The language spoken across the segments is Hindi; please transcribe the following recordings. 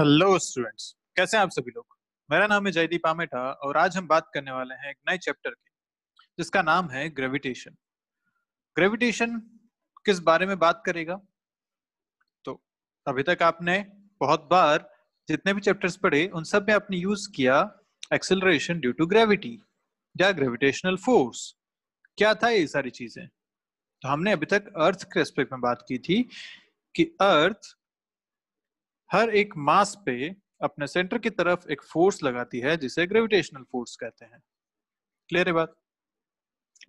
हेलो स्टूडेंट्स कैसे हैं आप सभी लोग मेरा नाम है जयदीप आमेटा और आज हम बात करने वाले हैं एक नए चैप्टर की जिसका नाम है ग्रेविटेशन ग्रेविटेशन किस बारे में बात करेगा तो अभी तक आपने बहुत बार जितने भी चैप्टर्स पढ़े उन सब में आपने यूज किया एक्सेलरेशन ड्यू टू ग्रेविटी या ग्रेविटेशनल फोर्स क्या था ये सारी चीजें तो हमने अभी तक अर्थ के रेस्पेक्ट में बात की थी कि अर्थ हर एक मास पे अपने सेंटर की तरफ एक फोर्स लगाती है जिसे ग्रेविटेशनल फोर्स कहते हैं क्लियर है बात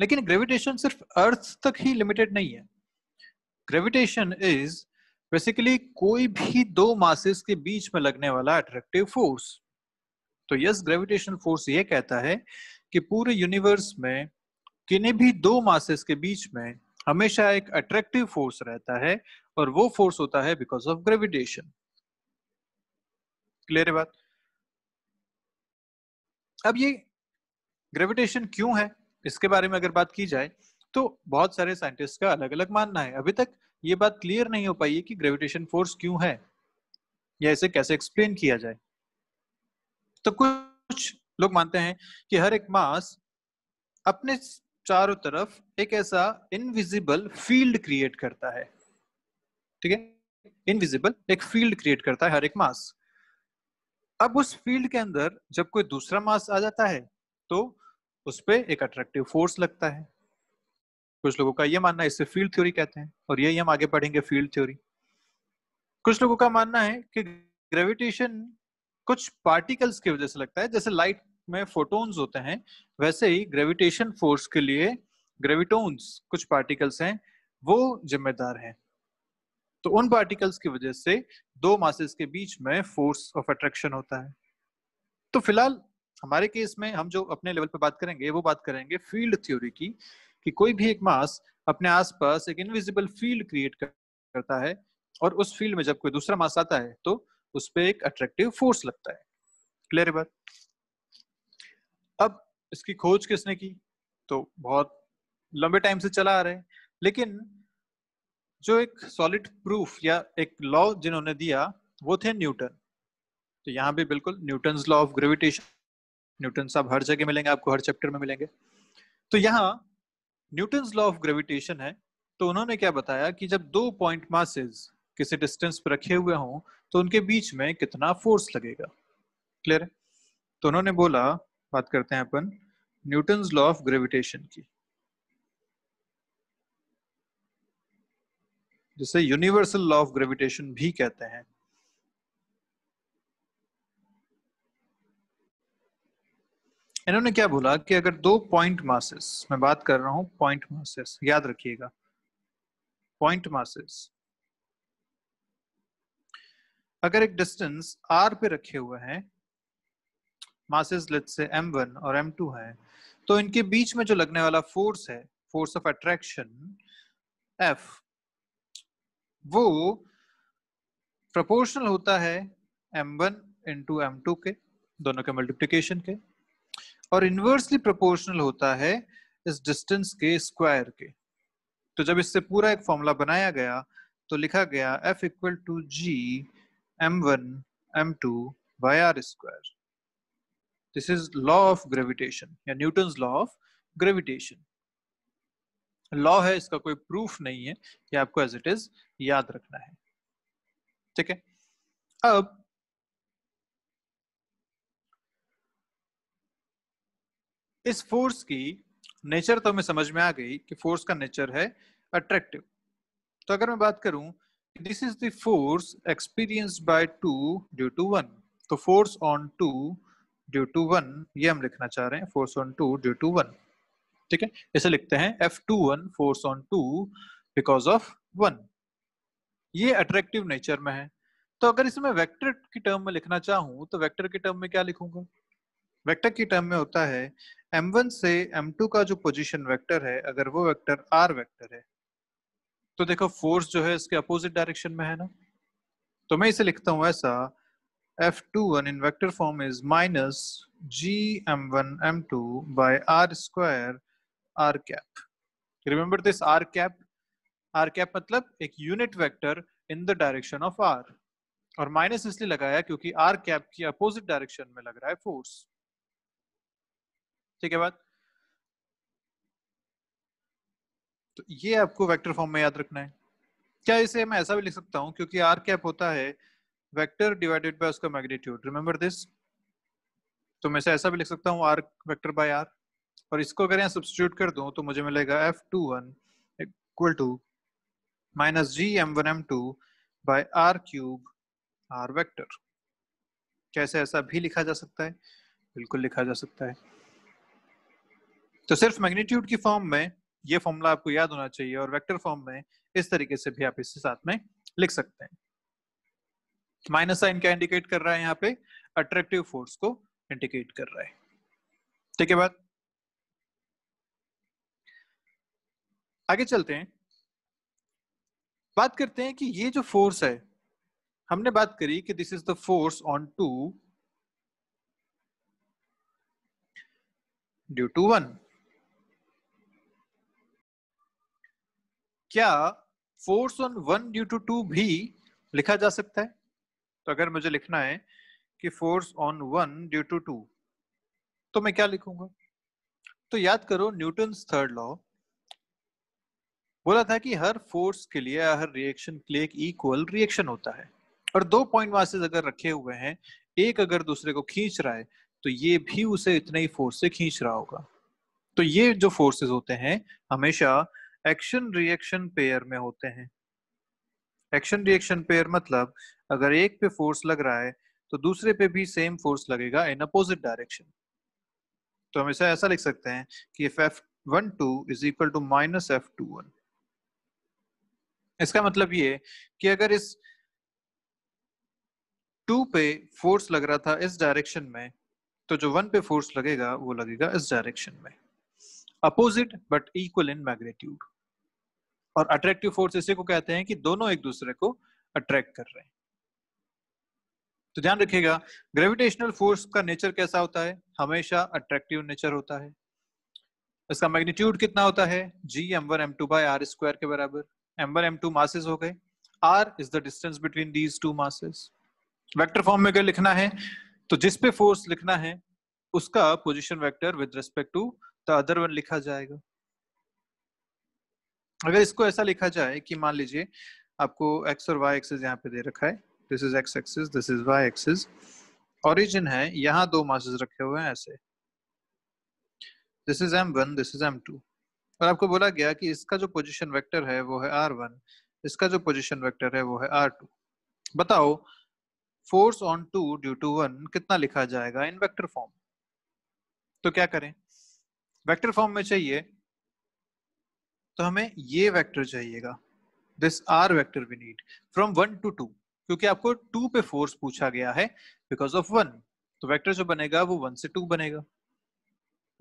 लेकिन ग्रेविटेशन सिर्फ अर्थ तक ही लिमिटेड नहीं है ग्रेविटेशन इज बेसिकली कोई भी दो मासेस के बीच में लगने वाला अट्रैक्टिव फोर्स तो यस ग्रेविटेशनल फोर्स ये कहता है कि पूरे यूनिवर्स में किन्हीं भी दो मासेस के बीच में हमेशा एक अट्रैक्टिव फोर्स रहता है और वो फोर्स होता है बिकॉज ऑफ ग्रेविटेशन क्लियर है बात अब ये ग्रेविटेशन क्यों है इसके बारे में अगर बात की जाए तो बहुत सारे साइंटिस्ट का अलग अलग मानना है अभी तक ये बात क्लियर नहीं हो पाई है कि ग्रेविटेशन फोर्स क्यों है या इसे कैसे एक्सप्लेन किया जाए तो कुछ लोग मानते हैं कि हर एक मास अपने चारों तरफ एक ऐसा इनविजिबल फील्ड क्रिएट करता है ठीक है इनविजिबल एक फील्ड क्रिएट करता है हर एक मास अब उस फील्ड के अंदर जब कोई दूसरा मास आ जाता है तो उस पर एक अट्रैक्टिव फोर्स लगता है कुछ लोगों का ये मानना है इसे फील्ड थ्योरी कहते हैं और यही हम आगे पढ़ेंगे फील्ड थ्योरी कुछ लोगों का मानना है कि ग्रेविटेशन कुछ पार्टिकल्स की वजह से लगता है जैसे लाइट में फोटोन्स होते हैं वैसे ही ग्रेविटेशन फोर्स के लिए ग्रेविटोन्स कुछ पार्टिकल्स हैं वो जिम्मेदार हैं तो उन पार्टिकल्स की वजह से दो मासेस के बीच में फोर्स ऑफ अट्रैक्शन होता है तो फिलहाल हमारे केस में हम जो अपने लेवल पे बात करेंगे वो बात करेंगे फील्ड थ्योरी की कि कोई भी एक मास अपने आसपास एक इनविजिबल फील्ड क्रिएट करता है और उस फील्ड में जब कोई दूसरा मास आता है तो उस पर एक अट्रैक्टिव फोर्स लगता है क्लियर बात अब इसकी खोज किसने की तो बहुत लंबे टाइम से चला आ रहे हैं लेकिन जो एक सॉलिड प्रूफ या एक लॉ जिन्होंने दिया वो थे न्यूटन तो यहाँ भी बिल्कुल Newton law of gravitation Newton साहब हर जगह मिलेंगे आपको हर चैप्टर में मिलेंगे तो यहाँ न्यूटन लॉ ऑफ ग्रेविटेशन है तो उन्होंने क्या बताया कि जब दो पॉइंट मासेज किसी डिस्टेंस पर रखे हुए हों तो उनके बीच में कितना फोर्स लगेगा क्लियर है तो उन्होंने बोला बात करते हैं अपन न्यूटन लॉ ऑफ ग्रेविटेशन की जिसे यूनिवर्सल लॉ ऑफ ग्रेविटेशन भी कहते हैं इन्होंने क्या बोला कि अगर दो पॉइंट मासेस मैं बात कर रहा हूं पॉइंट मासेस याद रखिएगा पॉइंट मासेस अगर एक डिस्टेंस आर पे रखे हुए हैं मासेस लेट्स से m1 और m2 है तो इनके बीच में जो लगने वाला फोर्स है फोर्स ऑफ अट्रैक्शन f वो प्रोपोर्शनल होता है M one into M two के दोनों के मल्टीप्लीकेशन के और इनवर्सली प्रोपोर्शनल होता है इस डिस्टेंस के स्क्वायर के तो जब इससे पूरा एक फॉर्मूला बनाया गया तो लिखा गया F equal to G M one M two by R square this is law of gravitation या Newton law of gravitation law है इसका कोई प्रूफ नहीं है ये आपको एज इट इज याद रखना है ठीक है अब इस फोर्स की नेचर तो हमें समझ में आ गई कि फोर्स का नेचर है अट्रैक्टिव तो अगर मैं बात करूं this is force experience by two due to one तो force on two due to one ये हम लिखना चाह रहे हैं force on two due to one ठीक है इसे लिखते हैं F two one force on two because of one ये अट्रैक्टिव नेचर में है तो अगर इसमें वेक्टर की टर्म में लिखना चाहूं तो वेक्टर की टर्म में क्या लिखूंगा वेक्टर की टर्म में होता है m1 से m2 का जो पोजीशन वेक्टर है अगर वो वेक्टर r वेक्टर है तो देखो फोर्स जो है इसके अपोजिट डायरेक्शन में है ना तो मैं इसे लिखता हूं ऐसा F21 in vector form is minus G m1 m2 by r square R cap remember this R cap R cap मतलब एक unit vector in the direction of R और माइनस इसलिए लगाया क्योंकि आर कैप की अपोजिट डायरेक्शन में लग रहा है फोर्स ठीक है बात तो ये आपको वेक्टर फॉर्म में याद रखना है क्या इसे मैं ऐसा भी लिख सकता हूं क्योंकि आर कैप होता है वेक्टर डिवाइडेड बाय उसका मैग्नीट्यूड रिमेंबर दिस तो मैं ऐसा भी लिख सकता हूं आर वेक्टर बाय आर और इसको अगर यहाँ सब्सिट्यूट कर दूं तो मुझे मिलेगा F two one equal to minus G M one M two by R cube R vector कैसे ऐसा भी लिखा जा सकता है बिल्कुल लिखा जा सकता है तो सिर्फ मैग्नीट्यूड की फॉर्म में ये फॉर्मूला आपको याद होना चाहिए और वेक्टर फॉर्म में इस तरीके से भी आप इसके साथ में लिख सकते हैं माइनस साइन क्या इंडिकेट कर रहा है यहाँ पे अट्रैक्टिव फोर्स को इंडिकेट कर रहा है ठीक है बात आगे चलते हैं बात करते हैं कि ये जो फोर्स है हमने बात करी कि this is the force on two due to one क्या force on one due to two भी लिखा जा सकता है तो अगर मुझे लिखना है कि force on one due to two तो मैं क्या लिखूंगा तो याद करो न्यूटन थर्ड लॉ बोला था कि हर फोर्स के लिए हर रिएक्शन के लिए एक इक्वल रिएक्शन होता है और दो पॉइंट मासेस अगर रखे हुए हैं एक अगर दूसरे को खींच रहा है तो ये भी उसे इतने ही फोर्स से खींच रहा होगा तो ये जो फोर्सेस होते हैं हमेशा एक्शन रिएक्शन पेयर में होते हैं एक्शन रिएक्शन पेयर मतलब अगर एक पे फोर्स लग रहा है तो दूसरे पे भी सेम फोर्स लगेगा इन अपोजिट डायरेक्शन तो हमेशा ऐसा लिख सकते हैं कि F F one two is equal to minus F two one इसका मतलब ये कि अगर इस टू पे फोर्स लग रहा था इस डायरेक्शन में तो जो वन पे फोर्स लगेगा वो लगेगा इस डायरेक्शन में opposite but equal in magnitude और अट्रैक्टिव फोर्स इसी को कहते हैं कि दोनों एक दूसरे को अट्रैक्ट कर रहे हैं तो ध्यान रखिएगा ग्रेविटेशनल फोर्स का नेचर कैसा होता है हमेशा अट्रैक्टिव नेचर होता है इसका मैग्नीट्यूड कितना होता है G M one M two by R square के बराबर m1 m2 masses हो गए r is the distance between these two masses vector form में अगर लिखना है तो जिस फोर्स लिखना है उसका position vector with respect to the other one लिखा जाएगा अगर इसको ऐसा लिखा जाए कि मान लीजिए आपको x और y एक्सेस यहाँ पे दे रखा है this is x axis this is y axis origin है यहाँ दो मासेस रखे हुए हैं ऐसे this is m1 this is m2 और आपको बोला गया कि इसका जो पोजिशन वैक्टर है वो है आर वन इसका जो पोजिशन वैक्टर है वो है आर टू बताओ force on two due to one कितना लिखा जाएगा इन वेक्टर फॉर्म तो क्या करें वेक्टर फॉर्म में चाहिए तो हमें ये वेक्टर चाहिएगा this R vector we need from one to two क्योंकि आपको टू पे फोर्स पूछा गया है बिकॉज ऑफ वन तो वेक्टर जो बनेगा वो वन से टू बनेगा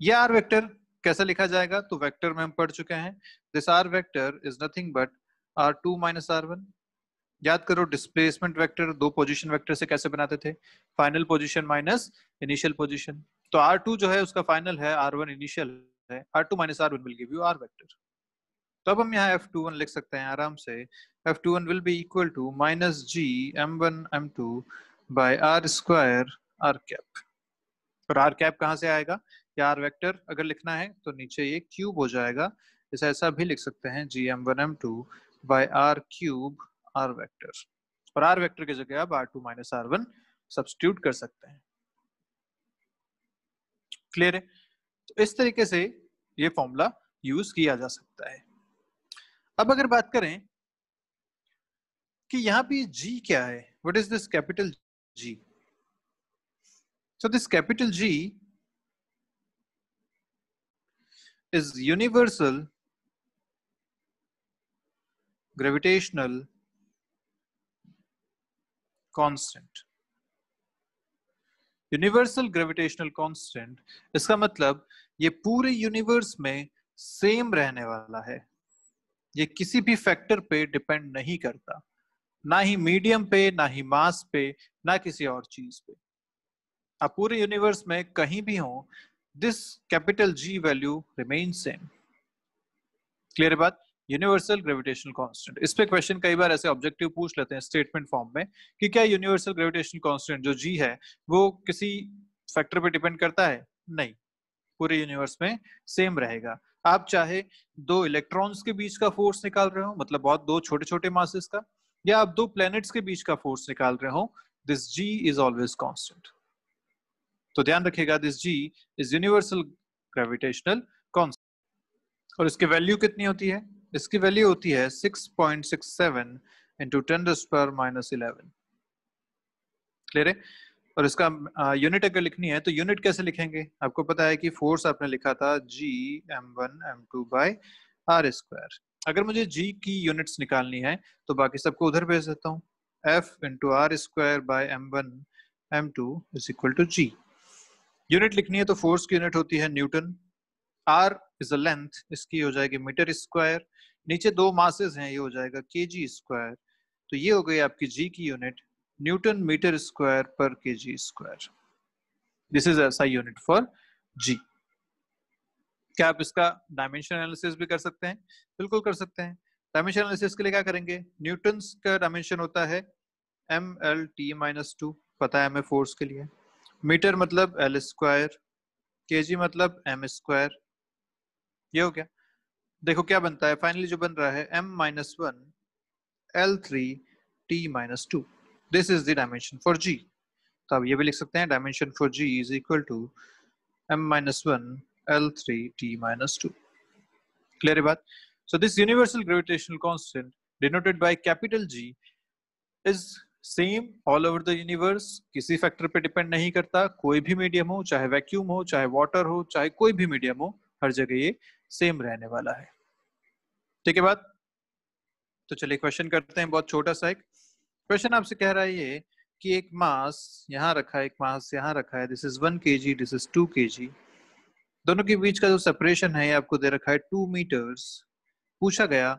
ये आर वेक्टर कैसे लिखा जाएगा तो वेक्टर में हम पढ़ चुके हैं this R vector is nothing but R two minus R one याद करो डिस्प्लेसमेंट वेक्टर दो पोजीशन वेक्टर से कैसे बनाते थे final position minus initial position तो आर टू जो है उसका फाइनल है आर वन इनिशियल है R two minus R one will give you R vector तो अब हम यहाँ एफ टू वन लिख सकते हैं आराम से F two one will be equal to minus G M one M two by R square R cap और आर कैप कहाँ से आएगा आर वेक्टर अगर लिखना है तो नीचे ये क्यूब हो जाएगा इसे ऐसा भी लिख सकते हैं G M one M two by R cube R vector और आर वैक्टर की जगह आप R two minus R one substitute कर सकते हैं क्लियर है तो इस तरीके से ये फॉर्मूला यूज किया जा सकता है अब अगर बात करें कि यहाँ पे जी क्या है what is this capital G so this capital G is universal gravitational constant universal gravitational constant इसका मतलब ये पूरे यूनिवर्स में सेम रहने वाला है ये किसी भी फैक्टर पे डिपेंड नहीं करता ना ही मीडियम पे ना ही मास पे ना किसी और चीज पे आप पूरे यूनिवर्स में कहीं भी हो this capital G value remains same. Clear बात यूनिवर्सल ग्रेविटेशनल कांस्टेंट इस पे क्वेश्चन कई बार ऐसे ऑब्जेक्टिव पूछ लेते हैं स्टेटमेंट फॉर्म में कि क्या यूनिवर्सल ग्रेविटेशनल कांस्टेंट जो जी है वो किसी फैक्टर पे डिपेंड करता है नहीं पूरे यूनिवर्स में सेम रहेगा आप चाहे दो इलेक्ट्रॉन्स के बीच का फोर्स निकाल रहे हो मतलब बहुत दो छोटे छोटे मासेस का या आप दो प्लैनेट्स के बीच का फोर्स निकाल रहे हो this G is always constant तो ध्यान रखिएगा this G is universal gravitational concept और इसकी वैल्यू कितनी होती है इसकी वैल्यू होती है 6.67 point six seven into ten per minus eleven clear है और इसका यूनिट अगर लिखनी है तो यूनिट कैसे लिखेंगे आपको पता है कि फोर्स आपने लिखा था G M one M two by R square अगर मुझे जी की यूनिट्स निकालनी है तो बाकी सबको उधर भेज देता हूँ F into R square by M one M two is equal to G unit लिखनी है तो फोर्स की यूनिट होती है न्यूटन आर इज अंथ इसकी हो जाएगी मीटर स्क्वायर नीचे दो मासेज हैं ये हो जाएगा के जी स्क्वायर तो ये हो गई आपकी जी की unit Newton metre square per K G square this is ऐसा यूनिट फॉर जी क्या आप इसका डायमेंशन एनालिसिस भी कर सकते हैं बिल्कुल कर सकते हैं डायमेंशन एनालिसिस के लिए क्या करेंगे न्यूटन का डायमेंशन होता है M L T minus two पता है हमें फोर्स के लिए मीटर मतलब एल स्क्वायर के मतलब एम स्क्वायर ये हो गया देखो क्या बनता है फाइनली जो बन रहा है M minus one L three T minus two this is the dimension for G तो अब ये भी लिख सकते हैं dimension for G is equal to M minus one L three T minus two clear बात so this universal gravitational constant denoted by capital G is same all over the universe किसी फैक्टर पे डिपेंड नहीं करता कोई भी मीडियम हो चाहे वैक्यूम हो चाहे वाटर हो चाहे कोई भी मीडियम हो हर जगह ये सेम रहने वाला है ठीक है बात तो चलिए क्वेश्चन करते हैं बहुत छोटा सा एक क्वेश्चन आपसे कह रहा है ये कि एक मास यहाँ रखा है एक मास यहाँ रखा है दिस इज वन के जी दिस इज टू के जी दोनों के बीच का जो सेपरेशन है आपको दे रखा है टू मीटर्स पूछा गया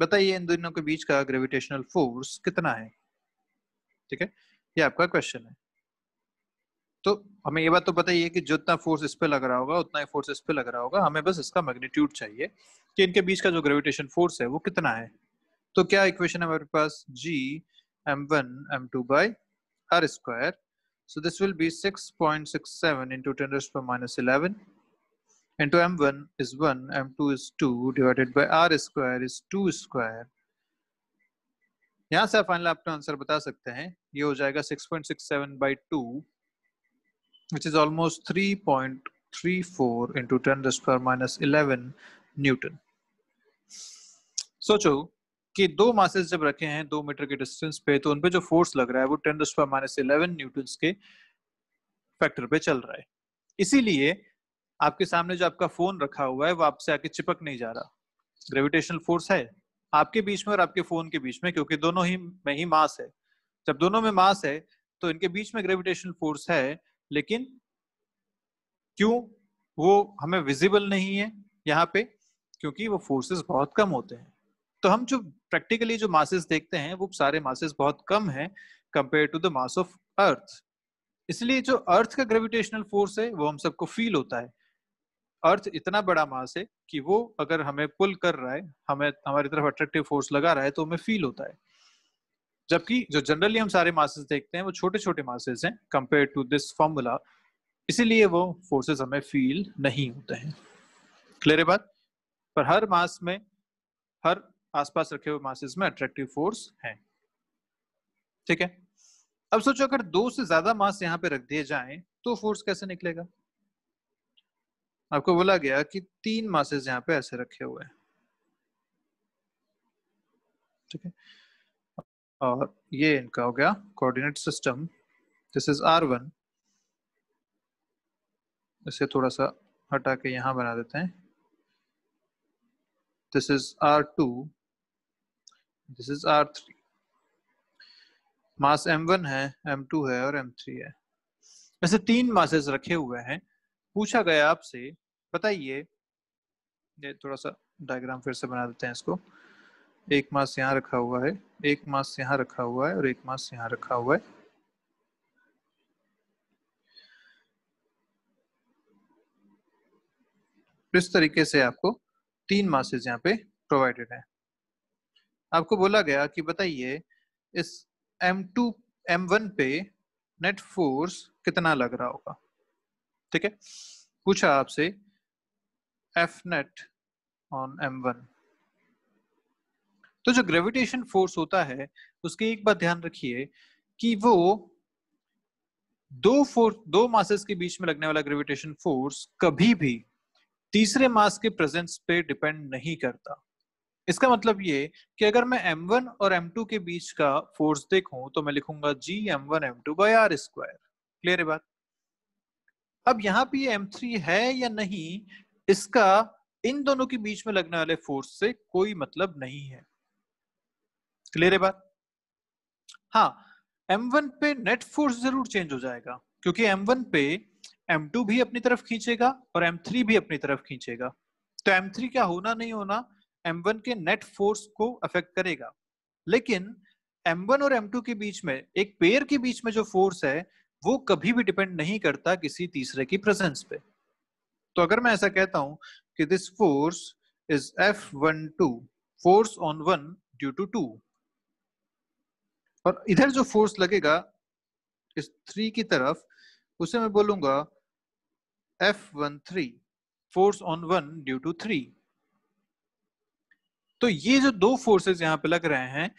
बताइए इन दोनों के बीच का ग्रेविटेशनल फोर्स कितना है ठीक है ये आपका क्वेश्चन है तो हमें ये बात तो पता ही है कि जितना फोर्स इस पे लग रहा होगा उतना ही फोर्स इस पे लग रहा होगा हमें बस इसका मैग्नीट्यूड चाहिए कि इनके बीच का जो ग्रेविटेशन फोर्स है वो कितना है तो क्या इक्वेशन है हमारे पास G M one M two by R square so this will be so this will be 6.67 into per minus eleven into M one is one M two is two divided by R square is two square यहां से आप फाइनल आपका आंसर बता सकते हैं ये हो जाएगा 6.67 by two almost three point three four into ten per minus eleven newton सोचो कि दो मासेस जब रखे हैं दो मीटर के डिस्टेंस पे तो उनपे जो फोर्स लग रहा है वो ten raised per minus newton के फैक्टर पे चल रहा है इसीलिए आपके सामने जो आपका फोन रखा हुआ है वो आपसे आके चिपक नहीं जा रहा ग्रेविटेशनल फोर्स है आपके बीच में और आपके फोन के बीच में क्योंकि दोनों ही में ही मास है जब दोनों में मास है तो इनके बीच में ग्रेविटेशनल फोर्स है लेकिन क्यों वो हमें विजिबल नहीं है यहाँ पे क्योंकि वो फोर्सेस बहुत कम होते हैं तो हम जो प्रैक्टिकली जो मासेस देखते हैं वो सारे मासेस बहुत कम हैं compare to the mass of Earth इसलिए जो अर्थ का ग्रेविटेशनल फोर्स है वो हम सबको फील होता है अर्थ इतना बड़ा मास है कि वो अगर हमें पुल कर रहा है हमें हमारी तरफ अट्रैक्टिव फोर्स लगा रहा है तो हमें फील होता है जबकि जो जनरली हम सारे मासेस देखते हैं वो छोटे छोटे मासेस हैं कंपेयर टू दिस फॉर्मूला इसीलिए वो फोर्सेस हमें फील नहीं होते हैं क्लियर है बात पर हर मास में हर आसपास रखे हुए मासेस में अट्रैक्टिव फोर्स है ठीक है अब सोचो अगर दो से ज्यादा मास यहाँ पे रख दिए जाए तो फोर्स कैसे निकलेगा आपको बोला गया कि तीन मासेज यहाँ पे ऐसे रखे हुए हैं ठीक है और ये इनका हो गया coordinate system this is R one इसे थोड़ा सा हटा के यहां बना देते हैं this is R two this is R three mass M one है एम टू है और एम थ्री है ऐसे तीन मासेस रखे हुए हैं पूछा गया आपसे बताइए ये थोड़ा सा डायग्राम फिर से बना देते हैं इसको एक मास यहाँ रखा हुआ है एक मास यहाँ रखा हुआ है और एक मास यहाँ रखा हुआ है इस तरीके से आपको तीन मासेज यहाँ पे प्रोवाइडेड है आपको बोला गया कि बताइए इस M2 M1 पे नेट फोर्स कितना लग रहा होगा ठीक है पूछा आपसे F net on M one तो जो ग्रेविटेशन फोर्स होता है उसके एक बात ध्यान रखिए कि वो दो फोर्स दो मासेस के बीच में लगने वाला ग्रेविटेशन फोर्स कभी भी तीसरे मास के प्रेजेंस पे डिपेंड नहीं करता इसका मतलब ये कि अगर मैं m1 और m2 के बीच का फोर्स देखूं तो मैं लिखूंगा G M M two by R square clear है बात अब यहाँ पे ये M3 है या नहीं इसका इन दोनों के बीच में लगने वाले फोर्स से कोई मतलब नहीं है क्लियर है बात हाँ M1 पे नेट फोर्स जरूर चेंज हो जाएगा क्योंकि M1 पे M2 भी अपनी तरफ खींचेगा और M3 भी अपनी तरफ खींचेगा तो M3 क्या होना नहीं होना M1 के नेट फोर्स को अफेक्ट करेगा लेकिन M1 और M2 के बीच में एक पेयर के बीच में जो फोर्स है वो कभी भी डिपेंड नहीं करता किसी तीसरे की प्रेजेंस पे तो अगर मैं ऐसा कहता हूं कि this force is F one two force on one due to two और इधर जो फोर्स लगेगा इस थ्री की तरफ उसे मैं बोलूंगा F one three force on one due to three तो ये जो दो फोर्सेस यहां पे लग रहे हैं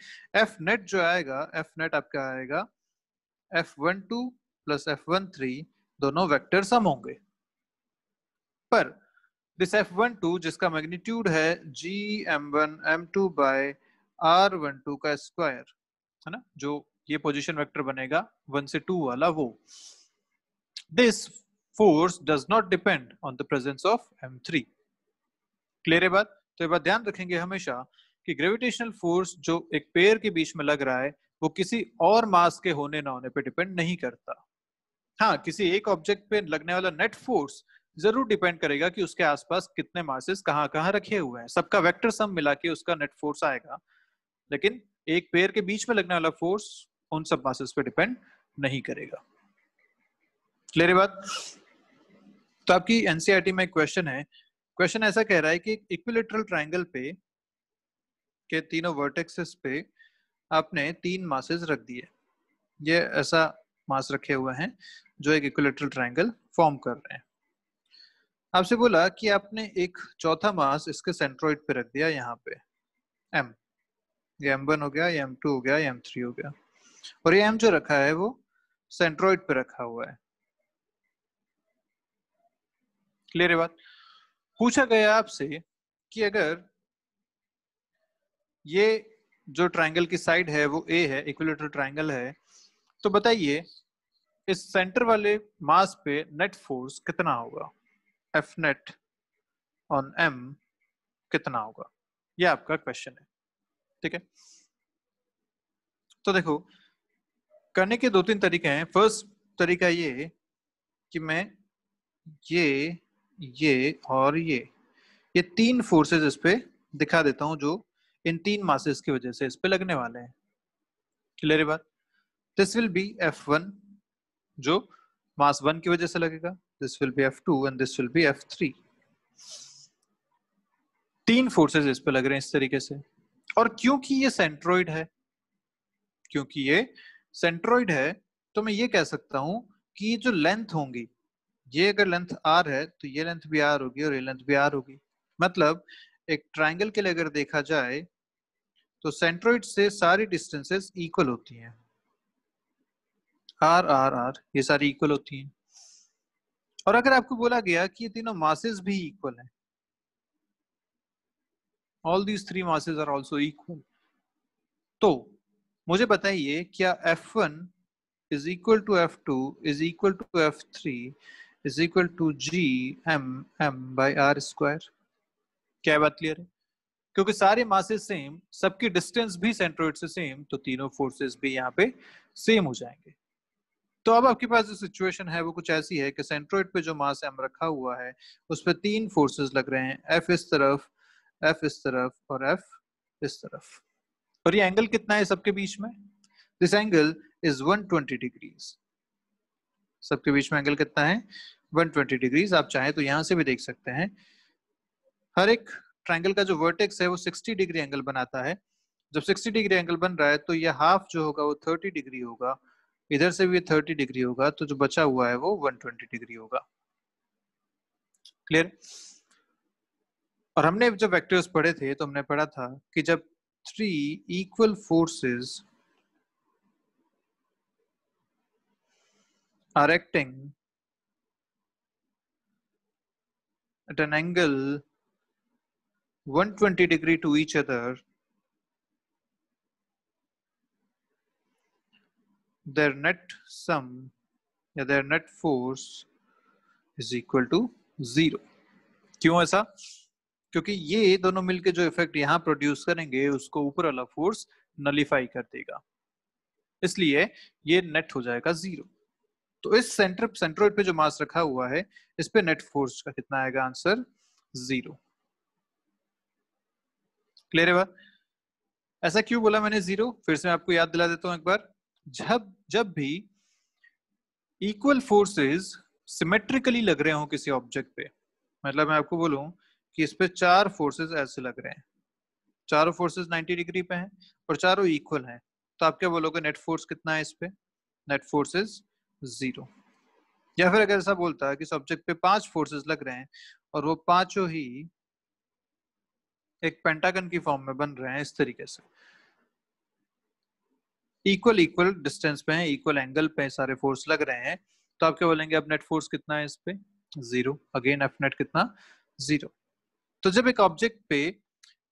एफ नेट जो आएगा एफ नेट आपका आएगा F one two plus F one three दोनों वेक्टर सम होंगे पर दिस एफ वन टू जिसका मैग्नीट्यूड है G M one M two by R one two का स्क्वायर है ना जो ये पोजीशन वेक्टर बनेगा वन से टू वाला वो this force does not depend on the presence of M three clear है बात तो ये बात ध्यान रखेंगे हमेशा कि ग्रेविटेशनल फोर्स जो एक पेयर के बीच में लग रहा है वो किसी और मास के होने ना होने पे डिपेंड नहीं करता हाँ किसी एक ऑब्जेक्ट पे लगने वाला नेट फोर्स जरूर डिपेंड करेगा कि उसके आसपास कितने मासेस कहाँ कहाँ रखे हुए हैं सबका वेक्टर सम मिला के उसका नेट फोर्स आएगा लेकिन एक पेयर के बीच में लगने वाला फोर्स उन सब मासेस पे डिपेंड नहीं करेगा क्लियर है बात तो आपकी एनसीईआरटी e में क्वेश्चन है क्वेश्चन ऐसा कह रहा है कि इक्विलेटरल ट्राइंगल पे के तीनों वर्टेक्सेस पे आपने तीन मासेस रख दिए ये ऐसा मास रखे हुए हैं जो एक इक्विलेटरल ट्रायंगल फॉर्म कर रहे हैं आपसे बोला कि आपने एक चौथा मास इसके सेंट्रोइड पे रख दिया यहाँ पे एम ये एम वन हो गया एम टू हो गया एम थ्री हो गया और ये एम जो रखा है वो सेंट्रोइड पे रखा हुआ है क्लियर है बात पूछा गया आपसे कि अगर ये जो ट्रायंगल की साइड है वो ए है इक्विलेटरल ट्रायंगल है तो बताइए इस सेंटर वाले मास पे नेट फोर्स कितना होगा एफ नेट ऑन एम कितना होगा ये आपका क्वेश्चन है ठीक है तो देखो करने के दो तीन तरीके हैं फर्स्ट तरीका ये कि मैं ये ये और ये ये तीन फोर्सेस इस पे दिखा देता हूं जो इन तीन मासेस की वजह से इस पे लगने वाले हैं क्लियर बात this will be F one जो मास वन की वजह से लगेगा this will be F two and this will be three तीन फोर्सेस इस पे लग रहे हैं इस तरीके से और क्योंकि ये सेंट्रोइड है क्योंकि ये सेंट्रोइड है तो मैं ये कह सकता हूं कि ये जो लेंथ होंगी ये अगर लेंथ आर है तो ये लेंथ भी आर होगी और ये लेंथ भी आर होगी मतलब एक ट्राइंगल के लिए अगर देखा जाए तो सेंट्रोइड से सारी डिस्टेंसेस इक्वल होती हैं आर आर आर ये सारी इक्वल होती हैं और अगर आपको बोला गया कि ये तीनों मासेस भी इक्वल हैं all these three masses are also equal तो मुझे बताइए क्या F one is equal to F two is equal to F three is equal to G M M by R square क्या बात क्लियर है क्योंकि सारे मासेस सेम सबकी डिस्टेंस भी सेंट्रोइड से सेम तो तीनों फोर्सेस भी यहाँ पे सेम हो जाएंगे तो अब आपके पास जो सिचुएशन है वो कुछ ऐसी है कि सेंट्रोइड पे जो मास एम रखा हुआ है उस पर तीन फोर्सेस लग रहे हैं एफ इस तरफ एफ इस तरफ और एफ इस तरफ और ये एंगल कितना है सबके बीच में दिस एंगल इज 120 डिग्रीज सबके बीच में एंगल कितना है 120 डिग्रीज आप चाहें तो यहां से भी देख सकते हैं हर एक ट्राइंगल का जो वर्टेक्स है वो सिक्सटी डिग्री एंगल बनाता है जब 60 डिग्री एंगल बन रहा है तो ये हाफ जो होगा वो 30 डिग्री होगा इधर से भी थर्टी डिग्री होगा तो जो बचा हुआ है वो वन ट्वेंटी डिग्री होगा क्लियर और हमने जब वेक्टर्स पढ़े थे तो हमने पढ़ा था कि जब three equal forces are acting at an angle 120 degree to each other their net sum या their net force is equal to zero क्यों ऐसा क्योंकि ये दोनों मिलके जो इफेक्ट यहां प्रोड्यूस करेंगे उसको ऊपर वाला फोर्स नलीफाई कर देगा इसलिए ये नेट हो जाएगा जीरो तो इस सेंटर सेंट्रोइड पे जो मास रखा हुआ है इस पे नेट फोर्स का कितना आएगा आंसर जीरो क्लियर है बात ऐसा क्यों बोला मैंने जीरो फिर से मैं आपको याद दिला देता हूं एक बार जब जब भी इक्वल फोर्सेस सिमेट्रिकली लग रहे हो किसी ऑब्जेक्ट पे मतलब मैं आपको बोलूं कि इस पे चार फोर्सेस ऐसे लग रहे हैं चारों फोर्सेस 90 डिग्री पे हैं और चारों इक्वल हैं तो आप क्या बोलोगे नेट फोर्स कितना है इस पे नेट फोर्सेस जीरो या फिर अगर ऐसा बोलता है कि सब्जेक्ट पे पांच फोर्सेस लग रहे हैं और वो पांचों ही एक पेंटागन की फॉर्म में बन रहे हैं इस तरीके से इक्वल इक्वल डिस्टेंस पे हैं इक्वल एंगल पे सारे फोर्स लग रहे हैं तो आप क्या बोलेंगे अब नेट फोर्स कितना है इस पे जीरो अगेन एफ नेट कितना जीरो तो जब एक ऑब्जेक्ट पे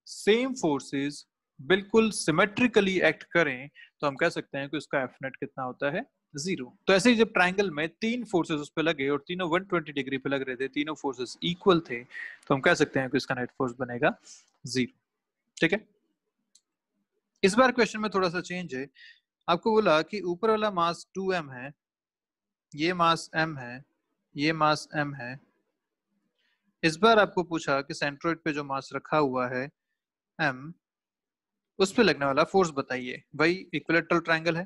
सेम फोर्सेस बिल्कुल सिमेट्रिकली एक्ट करें तो हम कह सकते हैं कि उसका एफ नेट कितना होता है जीरो तो ऐसे ही जब ट्राइंगल में तीन फोर्सेस उस पर लगे और तीनों 120 डिग्री पे लग रहे थे तीनों फोर्सेस इक्वल थे तो हम कह सकते हैं कि इसका नेट फोर्स बनेगा जीरो ठीक है इस बार क्वेश्चन में थोड़ा सा चेंज है आपको बोला कि ऊपर वाला मास 2m है ये मास m है ये मास m है इस बार आपको पूछा कि सेंट्रोइड पे जो मास रखा हुआ है m उस पर लगने वाला फोर्स बताइए भाई इक्विलेटरल ट्रायंगल है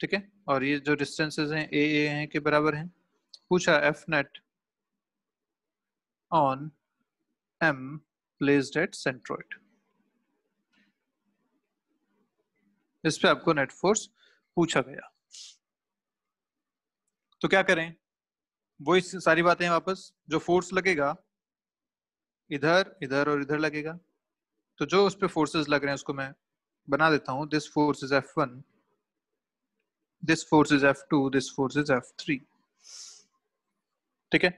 ठीक है और ये जो डिस्टेंसेस हैं ए ए हैं के बराबर हैं पूछा F net on M placed at centroid इस पे आपको नेट फोर्स पूछा गया तो क्या करें वो सारी बातें वापस जो फोर्स लगेगा इधर इधर और इधर लगेगा तो जो उस पर फोर्सेज लग रहे हैं उसको मैं बना देता हूं this force is F one this force is F two this force is F three ठीक है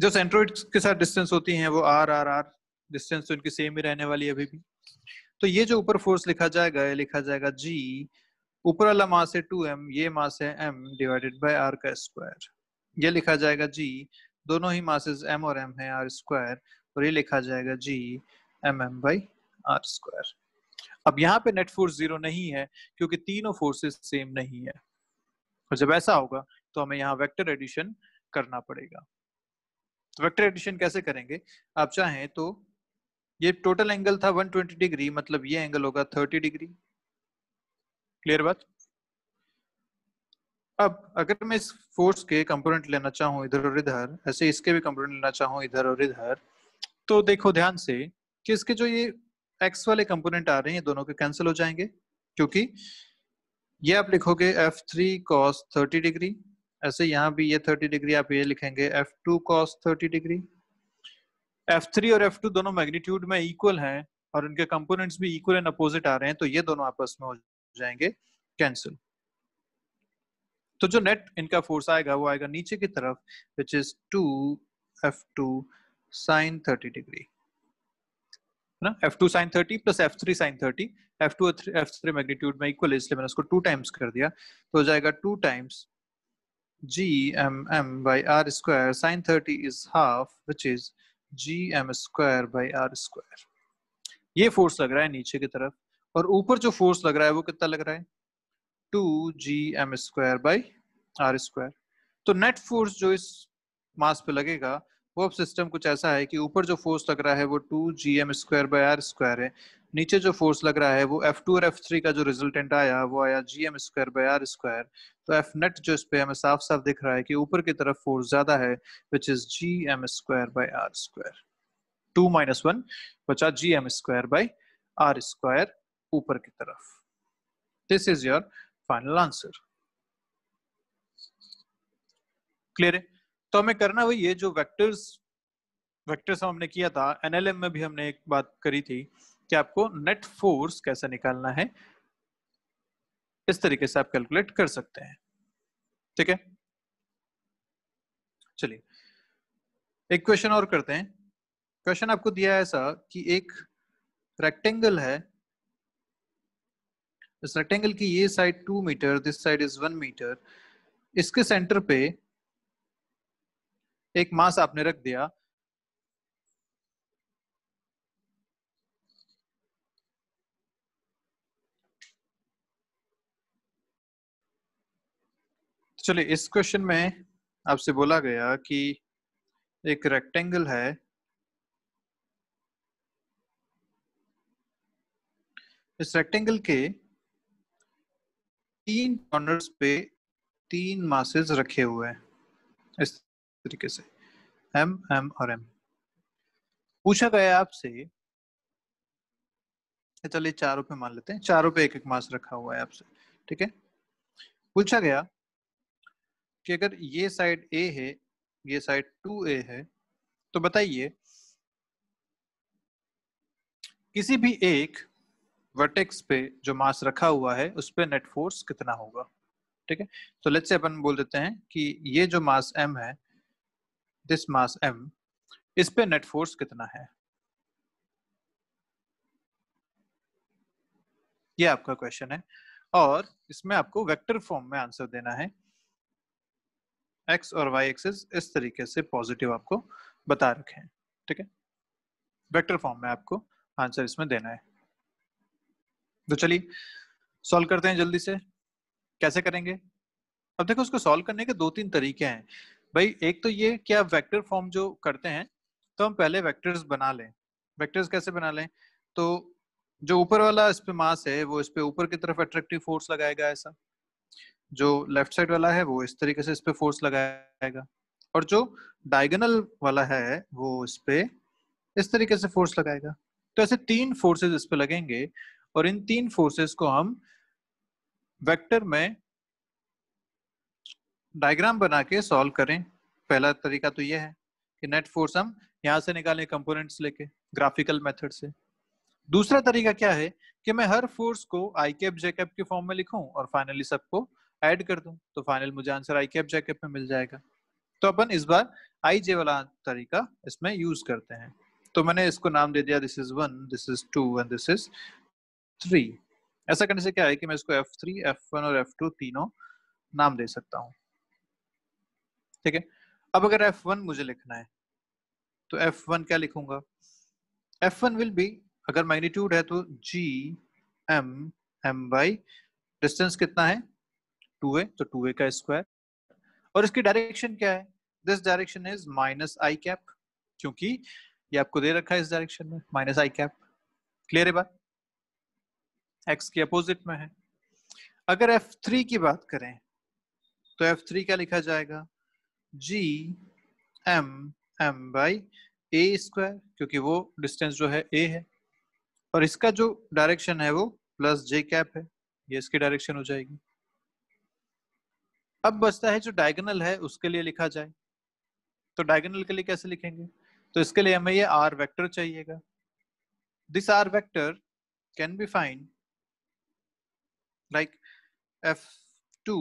जो सेंट्रोइड के साथ डिस्टेंस होती हैं वो आर आर आर डिस्टेंस तो इनकी सेम ही रहने वाली है अभी भी तो ये जो ऊपर फोर्स लिखा जाएगा लिखा जाएगा जी ऊपर वाला मास है टू एम ये मास है एम डिवाइडेड बाय आर का स्क्वायर ये लिखा जाएगा जी दोनों ही मासेस एम और एम है आर स्क्वायर और ये लिखा जाएगा G M M by R square अब यहाँ पे नेट फोर्स जीरो नहीं है क्योंकि तीनों फोर्सेस सेम नहीं है और जब ऐसा होगा तो हमें यहाँ वेक्टर एडिशन करना पड़ेगा तो वेक्टर एडिशन कैसे करेंगे आप चाहें तो ये टोटल एंगल था 120 डिग्री मतलब ये एंगल होगा 30 डिग्री क्लियर बात अब अगर मैं इस फोर्स के कंपोनेंट लेना चाहूं इधर और इधर ऐसे इसके भी कंपोनेंट लेना चाहूं इधर और इधर तो देखो ध्यान से कि इसके जो ये एक्स वाले कंपोनेंट आ रहे हैं दोनों के कैंसिल हो जाएंगे क्योंकि ये आप लिखोगे F three cos thirty degree ऐसे यहाँ भी ये 30 डिग्री आप ये लिखेंगे F two cos thirty degree F three और एफ टू दोनों मैग्नीट्यूड में इक्वल हैं और उनके कंपोनेंट्स भी इक्वल एंड अपोजिट आ रहे हैं तो ये दोनों आपस में हो जाएंगे कैंसिल तो जो नेट इनका फोर्स आएगा वो आएगा नीचे की तरफ which is two F two sine thirty degree ना F two sine thirty plus F three sine thirty F two F three magnitude में इक्वल इसलिए मैंने उसको टू टाइम्स कर दिया तो हो जाएगा two times gmm by r square sine 30 is half which is gm square by r square ये फोर्स लग रहा है नीचे की तरफ और ऊपर जो फोर्स लग रहा है वो कितना लग रहा है two G M square by R square तो नेट फोर्स जो इस मास पे लगेगा वो अब सिस्टम कुछ ऐसा है कि ऊपर जो फोर्स लग रहा है वो two G M square by R square है नीचे जो फोर्स लग रहा है वो एफ टू और एफ थ्री का जो रिजल्टेंट आया वो आया G M square by R square तो एफ नेट जो इस पे हमें साफ साफ दिख रहा है कि ऊपर की तरफ फोर्स ज्यादा है which is G M square by R square two minus one बचा G M square by R square ऊपर की तरफ this is your final answer clear है तो हमें करना वही है जो वेक्टर्स वेक्टर्स हमने किया था एनएलएम में भी हमने एक बात करी थी कि आपको नेट फोर्स कैसे निकालना है इस तरीके से आप कैलकुलेट कर सकते हैं ठीक है चलिए एक क्वेश्चन और करते हैं क्वेश्चन आपको दिया है ऐसा कि एक रेक्टेंगल है इस रेक्टेंगल की ये side two metre this side is one metre इसके सेंटर पे एक मास आपने रख दिया चलिए इस क्वेश्चन में आपसे बोला गया कि एक रेक्टेंगल है इस रेक्टेंगल के तीन कॉर्नर्स पे तीन मासेज रखे हुए हैं इस तरीके से एम एम और एम पूछा गया आपसे चलिए चारों पे मान लेते हैं चारों पे एक एक मास रखा हुआ है आपसे ठीक है पूछा गया कि अगर ये साइड ए है ये साइड टू ए है तो बताइए किसी भी एक वर्टेक्स पे जो मास रखा हुआ है उस पर नेट फोर्स कितना होगा ठीक है तो लेट्स से अपन बोल देते हैं कि ये जो मास एम है दिस मास एम इस पे नेट फोर्स कितना है ये आपका क्वेश्चन है और इसमें आपको वेक्टर फॉर्म में आंसर देना है एक्स और वाई एक्सेस इस तरीके से पॉजिटिव आपको बता रखे हैं ठीक है वेक्टर फॉर्म में आपको आंसर इसमें देना है तो चलिए सॉल्व करते हैं जल्दी से कैसे करेंगे अब देखो उसको सॉल्व करने के दो तीन तरीके हैं भाई एक तो ये कि आप वेक्टर फॉर्म जो करते हैं तो हम पहले वेक्टर्स बना लें वेक्टर्स कैसे बना लें तो जो ऊपर वाला इस पे मास है वो इस पे ऊपर की तरफ अट्रैक्टिव फोर्स लगाएगा ऐसा जो लेफ्ट साइड वाला है वो इस तरीके से इस पे फोर्स लगाएगा और जो डायगोनल वाला है वो इस पे इस तरीके से फोर्स लगाएगा तो ऐसे तीन फोर्सेस इस पे लगेंगे और इन तीन फोर्सेस को हम वेक्टर में डायग्राम बना के सॉल्व करें पहला तरीका तो ये है कि नेट फोर्स हम यहां से निकालें कंपोनेंट्स लेके ग्राफिकल मेथड से दूसरा तरीका क्या है कि मैं हर फोर्स को आई कैप जे कैप के फॉर्म में लिखूं और फाइनली सबको ऐड कर दूं तो फाइनल मुझे आंसर आई कैप जैकेप में मिल जाएगा तो अपन इस बार आई जे वाला तरीका इसमें यूज करते हैं तो मैंने इसको नाम दे दिया this is one this is two and this is three ऐसा करने से क्या है कि मैं इसको एफ थ्री एफ वन और एफ टू तीनों नाम दे सकता हूँ ठीक है अब अगर एफ वन मुझे लिखना है तो एफ वन क्या लिखूंगा एफ वन विल बी अगर मैग्नीट्यूड है तो G M M by distance कितना है टू ए तो टू ए का स्क्वायर और इसकी डायरेक्शन क्या है this direction is minus I cap क्योंकि ये आपको दे रखा है इस डायरेक्शन में माइनस आई कैप क्लियर है बात एक्स के अपोजिट में है अगर एफ थ्री की बात करें तो एफ थ्री क्या लिखा जाएगा G M M by A square क्योंकि वो डिस्टेंस जो है ए है और इसका जो डायरेक्शन है वो प्लस जे कैप है ये इसकी डायरेक्शन हो जाएगी अब बचता है जो डायगनल है उसके लिए लिखा जाए तो डायगनल के लिए कैसे लिखेंगे तो इसके लिए हमें ये आर वेक्टर चाहिएगा this R vector can be find like F two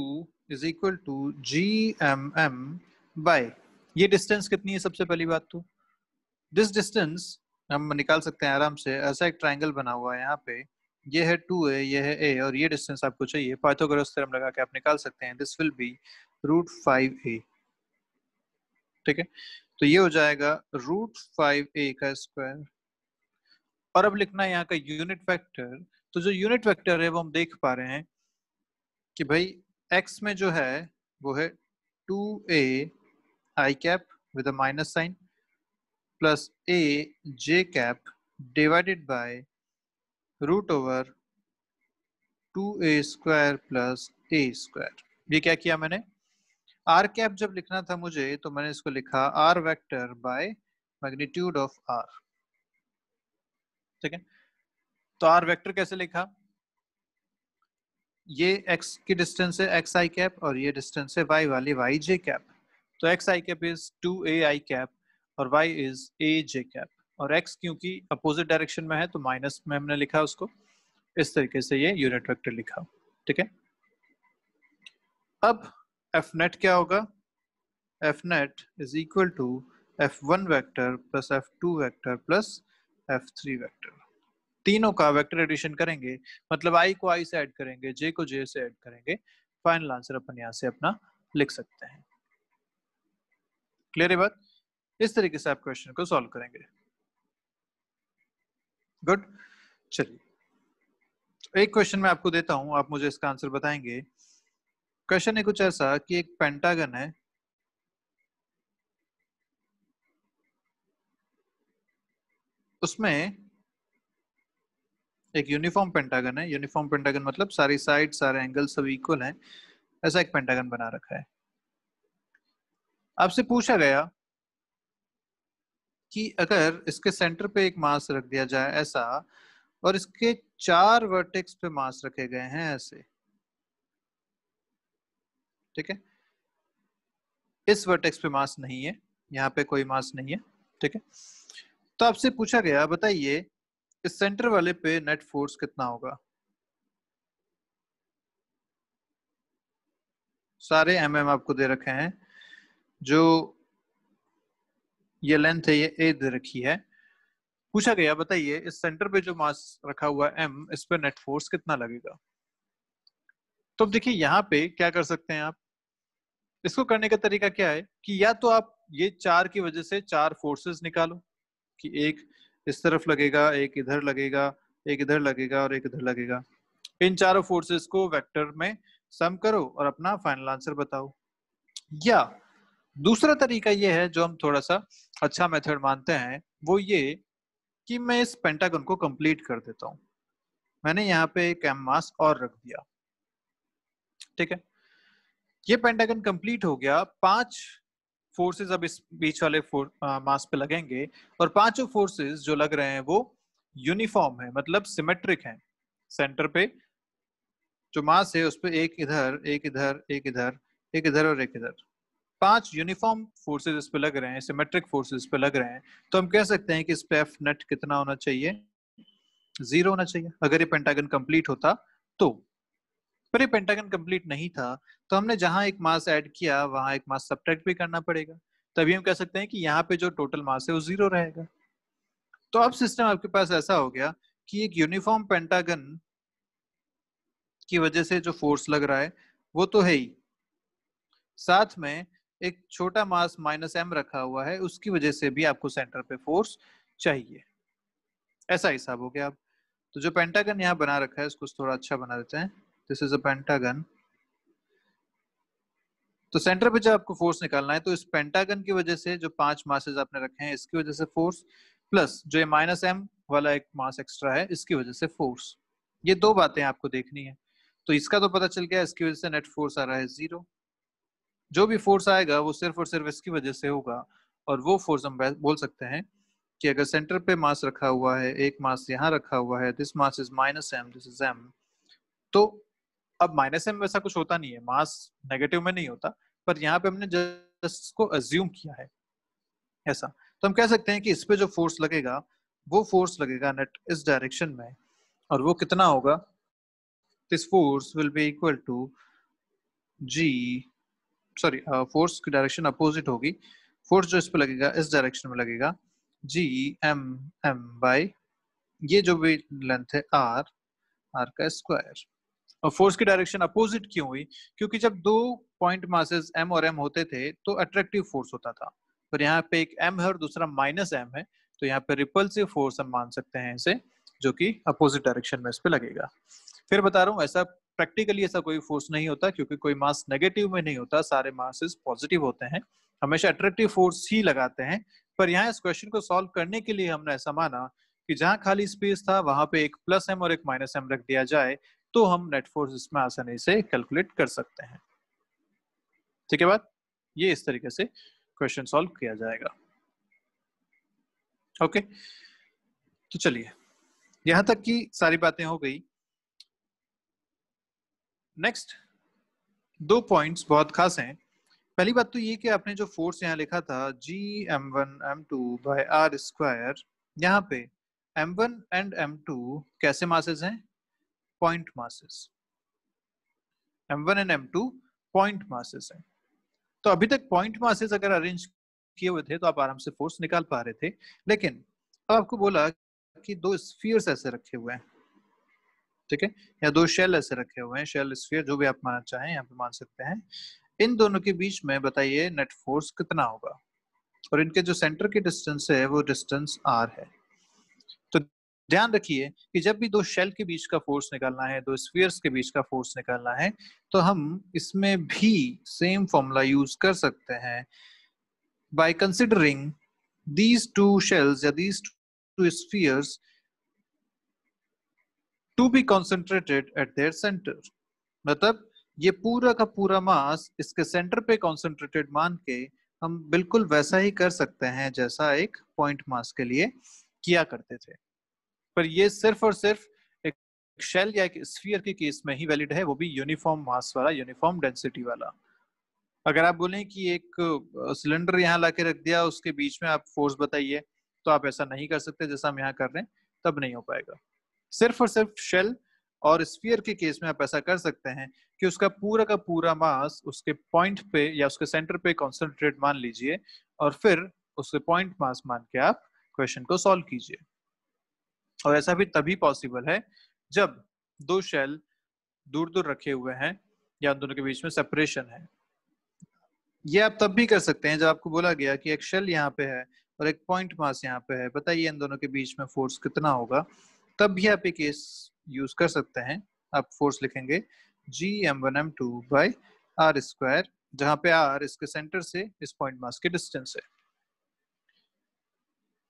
is equal to G M M by ये डिस्टेंस कितनी है सबसे पहली बात तो दिस डिस्टेंस हम निकाल सकते हैं आराम से ऐसा एक ट्राइंगल बना हुआ है यहाँ पे ये है टू ए ये है ए और ये डिस्टेंस आपको चाहिए पाइथागोरस थ्योरम लगा के आप निकाल सकते हैं this will be root five A ठीक है तो ये हो जाएगा रूट फाइव ए का स्क्वायर और अब लिखना है यहाँ का यूनिट वेक्टर तो जो यूनिट वेक्टर है वो हम देख पा रहे हैं कि भाई एक्स में जो है वो है two A I cap with minus sign plus A J cap divided by root over two A square plus A square ये क्या किया मैंने आर कैप जब लिखना था मुझे तो मैंने इसको लिखा R vector by magnitude of R ठीक है तो आर वेक्टर कैसे लिखा ये एक्स की डिस्टेंस है एक्स आई कैप और ये डिस्टेंस है वाई वाली वाई जे कैप तो X I cap is two A I cap और Y is A J cap और x क्योंकि अपोजिट डायरेक्शन में है तो माइनस में हमने लिखा उसको इस तरीके से ये यूनिट वेक्टर लिखा ठीक है अब एफ नेट क्या होगा F net is equal to F one vector plus F two vector plus F three vector तीनों का वेक्टर एडिशन करेंगे मतलब आई को आई से ऐड करेंगे जे को जे से ऐड करेंगे फाइनल आंसर अपन यहां से अपना लिख सकते हैं क्लियर है बात इस तरीके से आप क्वेश्चन को सॉल्व करेंगे गुड चलिए एक क्वेश्चन मैं आपको देता हूं आप मुझे इसका आंसर बताएंगे क्वेश्चन है कुछ ऐसा कि एक पेंटागन है उसमें एक यूनिफॉर्म पेंटागन है यूनिफॉर्म पेंटागन मतलब सारी साइड सारे एंगल सब इक्वल हैं ऐसा एक पेंटागन बना रखा है आपसे पूछा गया कि अगर इसके सेंटर पे एक मास रख दिया जाए ऐसा और इसके चार वर्टेक्स पे मास रखे गए हैं ऐसे ठीक है इस वर्टेक्स पे मास नहीं है यहाँ पे कोई मास नहीं है ठीक है तो आपसे पूछा गया बताइए इस सेंटर वाले पे नेट फोर्स कितना होगा सारे एम आपको दे रखे हैं जो ये लेंथ है ये ए दे रखी है पूछा गया बताइए इस सेंटर पे जो मास रखा हुआ है एम इस पे नेट फोर्स कितना लगेगा तो अब देखिए यहाँ पे क्या कर सकते हैं आप इसको करने का तरीका क्या है कि या तो आप ये चार की वजह से चार फोर्सेस निकालो कि एक इस तरफ लगेगा एक इधर लगेगा एक इधर लगेगा और एक इधर लगेगा इन चारों फोर्सेस को वेक्टर में सम करो और अपना फाइनल आंसर बताओ या दूसरा तरीका ये है जो हम थोड़ा सा अच्छा मेथड मानते हैं वो ये कि मैं इस पेंटागन को कंप्लीट कर देता हूं मैंने यहाँ पे एक एम मास और रख दिया ठीक है ये पेंटागन कंप्लीट हो गया पांच फोर्सेस अब इस बीच वाले मास पे लगेंगे और पांचों फोर्सेस जो लग रहे हैं वो यूनिफॉर्म है मतलब सिमेट्रिक है सेंटर पे जो मास है उस पर एक इधर एक इधर एक इधर एक इधर और एक इधर पांच यूनिफॉर्म फोर्सेस इस पे लग रहे हैं सिमेट्रिक फोर्सेस इस पे लग रहे हैं तो हम कह सकते हैं कि इस पे एफ नेट कितना होना चाहिए जीरो होना चाहिए अगर ये पेंटागन कंप्लीट होता तो पर ये पेंटागन कंप्लीट नहीं था तो हमने जहां एक मास ऐड किया वहां एक मास सब्ट्रैक्ट भी करना पड़ेगा तभी हम कह सकते हैं कि यहाँ पे जो टोटल मास है वो जीरो रहेगा तो अब सिस्टम आपके पास ऐसा हो गया कि एक यूनिफॉर्म पेंटागन की वजह से जो फोर्स लग रहा है वो तो है ही साथ में एक छोटा मास माइनस एम रखा हुआ है उसकी वजह से भी आपको सेंटर पे फोर्स चाहिए ऐसा हिसाब हो गया अब तो जो पेंटागन यहाँ बना रखा है उसको थोड़ा अच्छा बना देते हैं दिस इज अ पेंटागन तो सेंटर पे जब आपको फोर्स निकालना है तो इस पेंटागन की वजह से जो पांच मासेज आपने रखे हैं इसकी वजह से फोर्स प्लस जो ये माइनस एम वाला एक मास एक्स्ट्रा है इसकी वजह से फोर्स ये दो बातें आपको देखनी है तो इसका तो पता चल गया इसकी वजह से नेट फोर्स आ रहा है जीरो जो भी फोर्स आएगा वो सिर्फ और सिर्फ इसकी वजह से होगा और वो फोर्स हम बोल सकते हैं कि अगर सेंटर पे मास रखा हुआ है एक मास यहाँ रखा हुआ है this mass is minus M this is M तो अब माइनस एम वैसा कुछ होता नहीं है मास नेगेटिव में नहीं होता पर यहाँ पे हमने जस्ट को अज्यूम किया है ऐसा तो हम कह सकते हैं कि इस पे जो फोर्स लगेगा वो फोर्स लगेगा नेट इस डायरेक्शन में और वो कितना होगा this force will be equal to G sorry force uh, की डायरेक्शन अपोजिट होगी फोर्स जो इस पर लगेगा इस डायरेक्शन में लगेगा जी एम एम बाई ये जो भी लेंथ है आर आर का स्क्वायर और फोर्स की डायरेक्शन अपोजिट क्यों हुई क्योंकि जब दो पॉइंट मासेस एम और एम होते थे तो अट्रैक्टिव फोर्स होता था पर यहाँ पे एक एम है और दूसरा माइनस एम है तो यहाँ पे रिपल्सिव फोर्स हम मान सकते हैं इसे जो कि अपोजिट डायरेक्शन में इस पर लगेगा फिर बता रहा हूँ ऐसा प्रैक्टिकली ऐसा कोई फोर्स नहीं होता क्योंकि कोई मास नेगेटिव में नहीं होता सारे मासेस पॉजिटिव होते हैं हमेशा अट्रैक्टिव फोर्स ही लगाते हैं पर यहाँ इस क्वेश्चन को सॉल्व करने के लिए हमने ऐसा माना कि जहाँ खाली स्पेस था वहां पे एक प्लस एम और एक माइनस एम रख दिया जाए तो हम नेट फोर्स इसमें आसानी से कैलकुलेट कर सकते हैं ठीक है बात ये इस तरीके से क्वेश्चन सॉल्व किया जाएगा ओके तो चलिए यहां तक की सारी बातें हो गई नेक्स्ट दो पॉइंट्स बहुत खास हैं पहली बात तो ये कि आपने जो फोर्स यहाँ लिखा था G M one M two by R square यहाँ पे M one and M two कैसे मासेस हैं point masses M one and M two point masses हैं तो अभी तक पॉइंट मासेस अगर अरेंज किए हुए थे तो आप आराम से फोर्स निकाल पा रहे थे लेकिन अब आपको बोला कि दो स्फीयर्स ऐसे रखे हुए हैं ठीक है या दो शेल ऐसे रखे हुए हैं शेल स्फीयर जो भी आप मानना चाहें यहाँ पे मान सकते हैं इन दोनों के बीच में बताइए नेट फोर्स कितना होगा और इनके जो सेंटर की डिस्टेंस है वो डिस्टेंस आर है तो ध्यान रखिए कि जब भी दो शेल के बीच का फोर्स निकालना है दो स्फीयर्स के बीच का फोर्स निकालना है तो हम इसमें भी सेम फॉर्मूला यूज कर सकते हैं by considering these two shells या these two spheres to be concentrated at their centre मतलब ये पूरा का पूरा मास इसके सेंटर पे कॉन्सेंट्रेटेड मान के हम बिल्कुल वैसा ही कर सकते हैं जैसा एक पॉइंट मास के लिए किया करते थे पर ये सिर्फ और सिर्फ एक शेल या एक स्फीयर के केस में ही वैलिड है वो भी यूनिफॉर्म मास वाला यूनिफॉर्म डेंसिटी वाला अगर आप बोलें कि एक सिलेंडर यहाँ लाके रख दिया उसके बीच में आप फोर्स बताइए तो आप ऐसा नहीं कर सकते जैसा हम यहाँ कर रहे हैं तब नहीं हो पाएगा सिर्फ और सिर्फ शेल और स्पीयर के केस में आप ऐसा कर सकते हैं कि उसका पूरा का पूरा मास उसके पॉइंट पे या उसके सेंटर पे कॉन्सेंट्रेट मान लीजिए और फिर उसके पॉइंट मास मान के आप क्वेश्चन को सॉल्व कीजिए और ऐसा भी तभी पॉसिबल है जब दो शेल दूर दूर रखे हुए हैं या दोनों के बीच में सेपरेशन है ये आप तब भी कर सकते हैं जब आपको बोला गया कि एक शेल यहाँ पे है और एक पॉइंट मास यहाँ पे है बताइए इन दोनों के बीच में फोर्स कितना होगा तब भी आप एक केस यूज कर सकते हैं आप फोर्स लिखेंगे G M one M two by R square जहां पे आर इसके सेंटर से इस पॉइंट मास के डिस्टेंस है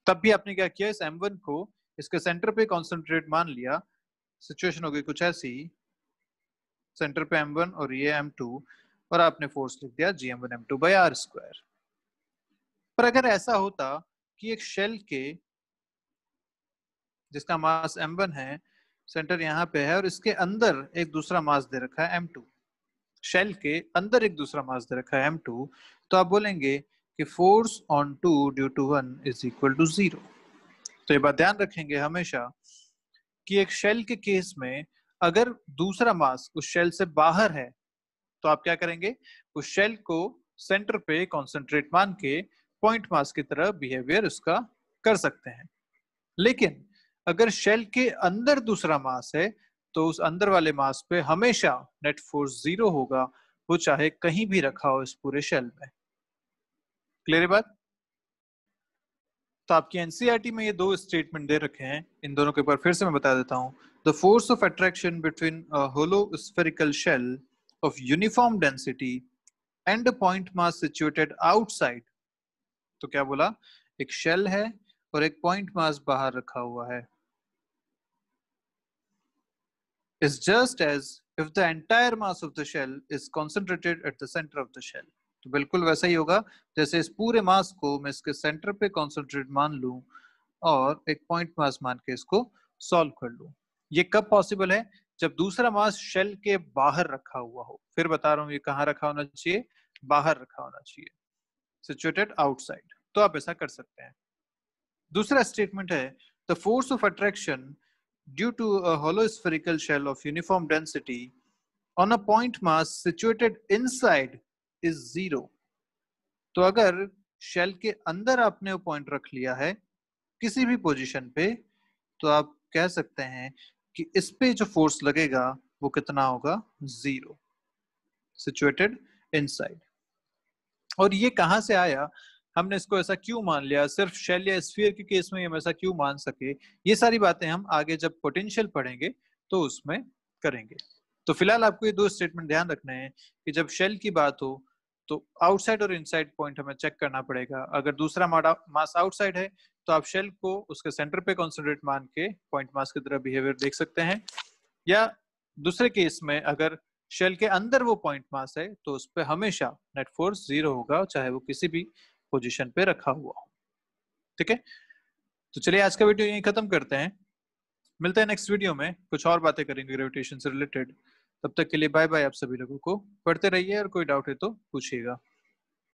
तब भी आपने क्या किया इस एम वन को इसके सेंटर पे कॉन्सेंट्रेट मान लिया सिचुएशन हो गई कुछ ऐसी सेंटर पे एम वन और ये एम टू और आपने फोर्स लिख दिया G M one M two by R square पर अगर ऐसा होता कि एक शेल के जिसका मास m1 है सेंटर यहाँ पे है और इसके अंदर एक दूसरा मास दे रखा है m2 शेल के अंदर एक दूसरा मास दे रखा है m2 तो आप बोलेंगे कि force on two due to one is equal to zero तो ये बात ध्यान रखेंगे हमेशा कि एक शेल के केस में अगर दूसरा मास उस शेल से बाहर है तो आप क्या करेंगे उस शेल को सेंटर पे कॉन्सेंट्रेट मान के पॉइंट मास की तरह बिहेवियर उसका कर सकते हैं लेकिन अगर शेल के अंदर दूसरा मास है तो उस अंदर वाले मास पे हमेशा नेट फोर्स जीरो होगा वो चाहे कहीं भी रखा हो इस पूरे शेल में क्लियर है बात तो आपकी एनसीईआरटी e में ये दो स्टेटमेंट दे रखे हैं इन दोनों के ऊपर फिर से मैं बता देता हूं the force of attraction between hollow spherical shell of uniform density and point mass situated outside तो क्या बोला एक शेल है और एक पॉइंट मास बाहर रखा हुआ है is just as if the entire mass of the shell is concentrated at the center of the shell. तो बिल्कुल वैसा ही होगा जैसे इस पूरे मास को मैं इसके सेंटर पे कॉन्सेंट्रेट मान लूं और एक पॉइंट मास मान के इसको सॉल्व कर लूं ये कब पॉसिबल है जब दूसरा मास शेल के बाहर रखा हुआ हो फिर बता रहा हूँ ये कहाँ रखा होना चाहिए बाहर रखा होना चाहिए सिचुएटेड आउटसाइड तो आप ऐसा कर सकते हैं दूसरा स्टेटमेंट है the force of attraction due to a hollow spherical shell of uniform density on a point mass situated inside is zero. तो अगर शेल के अंदर आपने वो पॉइंट रख लिया है किसी भी पोजीशन पे तो आप कह सकते हैं कि इस पे जो फोर्स लगेगा वो कितना होगा जीरो सिचुएटेड इनसाइड और ये कहाँ से आया हमने इसको ऐसा क्यों मान लिया सिर्फ शेल या स्फीयर के केस में हम ऐसा क्यों मान सके ये सारी बातें हम आगे जब पोटेंशियल पढ़ेंगे तो उसमें करेंगे तो फिलहाल आपको ये दो स्टेटमेंट ध्यान रखना है कि जब शेल की बात हो तो आउटसाइड और इनसाइड पॉइंट हमें चेक करना पड़ेगा अगर दूसरा मास आउटसाइड है तो आप शेल को उसके सेंटर पे कॉन्सेंट्रेट मान के पॉइंट मास की तरह बिहेवियर देख सकते हैं या दूसरे केस में अगर शेल के अंदर वो पॉइंट मास है तो उस पर हमेशा नेट फोर्स जीरो होगा चाहे वो किसी भी पोजीशन पे रखा हुआ हो ठीक है तो चलिए आज का वीडियो यही खत्म करते हैं मिलते हैं नेक्स्ट वीडियो में कुछ और बातें करेंगे ग्रेविटेशन से रिलेटेड तब तक के लिए बाय बाय आप सभी लोगों को पढ़ते रहिए और कोई डाउट है तो पूछिएगा